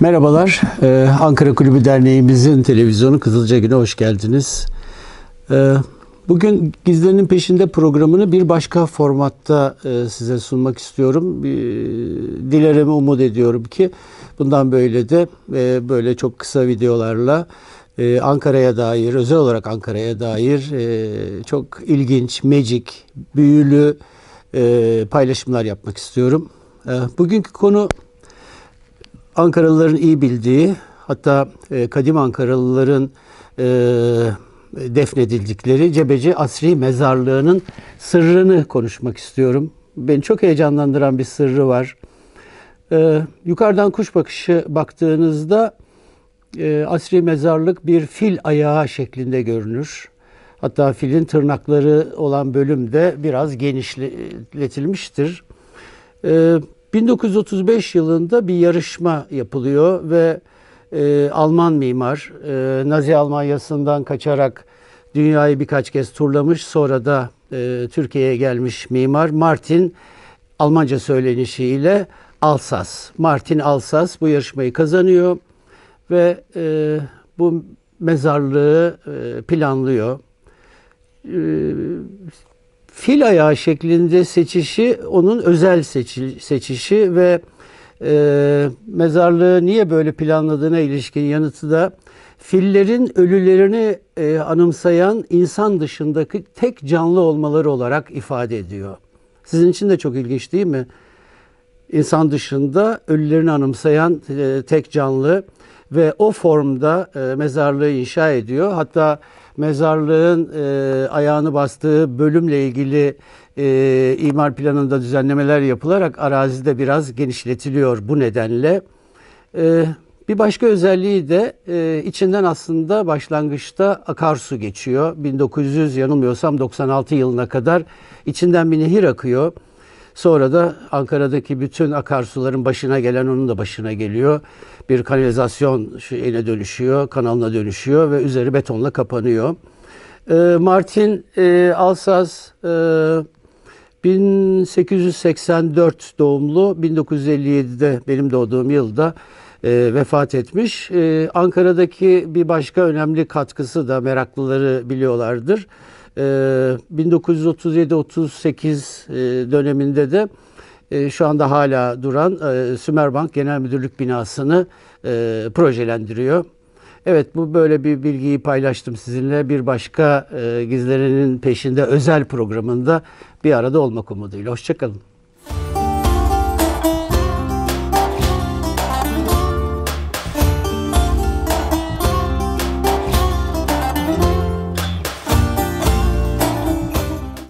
Merhabalar. Ee, Ankara Kulübü Derneğimizin televizyonu Kızılca Gün'e hoş geldiniz. Ee, bugün Gizlerinin Peşinde programını bir başka formatta e, size sunmak istiyorum. E, dilerim, umut ediyorum ki bundan böyle de e, böyle çok kısa videolarla e, Ankara'ya dair, özel olarak Ankara'ya dair e, çok ilginç, magic, büyülü e, paylaşımlar yapmak istiyorum. E, bugünkü konu Ankaralıların iyi bildiği hatta e, kadim Ankaralıların e, defnedildikleri Cebeci Asri Mezarlığı'nın sırrını konuşmak istiyorum. Beni çok heyecanlandıran bir sırrı var. E, yukarıdan kuş bakışı baktığınızda e, Asri Mezarlık bir fil ayağı şeklinde görünür. Hatta filin tırnakları olan bölüm de biraz genişletilmiştir. E, 1935 yılında bir yarışma yapılıyor ve e, Alman mimar e, Nazi Almanyası'ndan kaçarak dünyayı birkaç kez turlamış sonra da e, Türkiye'ye gelmiş mimar Martin Almanca söylenişiyle Alsas. Martin Alsas bu yarışmayı kazanıyor ve e, bu mezarlığı e, planlıyor. E, fil ayağı şeklinde seçişi onun özel seçi, seçişi ve e, mezarlığı niye böyle planladığına ilişkin yanıtı da fillerin ölülerini e, anımsayan insan dışındaki tek canlı olmaları olarak ifade ediyor. Sizin için de çok ilginç değil mi? İnsan dışında ölülerini anımsayan e, tek canlı ve o formda e, mezarlığı inşa ediyor. Hatta mezarlığın e, ayağını bastığı bölümle ilgili e, imar planında düzenlemeler yapılarak arazi de biraz genişletiliyor bu nedenle. E, bir başka özelliği de e, içinden aslında başlangıçta akarsu geçiyor. 1900 yanılmıyorsam 96 yılına kadar içinden bir nehir akıyor. Sonra da Ankara'daki bütün akarsuların başına gelen onun da başına geliyor. Bir kanalizasyon şeyine dönüşüyor, kanalına dönüşüyor ve üzeri betonla kapanıyor. E, Martin e, Alsaz e, 1884 doğumlu, 1957'de benim doğduğum yılda e, vefat etmiş. E, Ankara'daki bir başka önemli katkısı da meraklıları biliyorlardır. 1937-38 ee, e, döneminde de e, şu anda hala duran e, Sümerbank Genel Müdürlük binasını e, projelendiriyor. Evet bu böyle bir bilgiyi paylaştım sizinle. Bir başka e, gizlerinin peşinde özel programında bir arada olmak umuduyla. Hoşçakalın.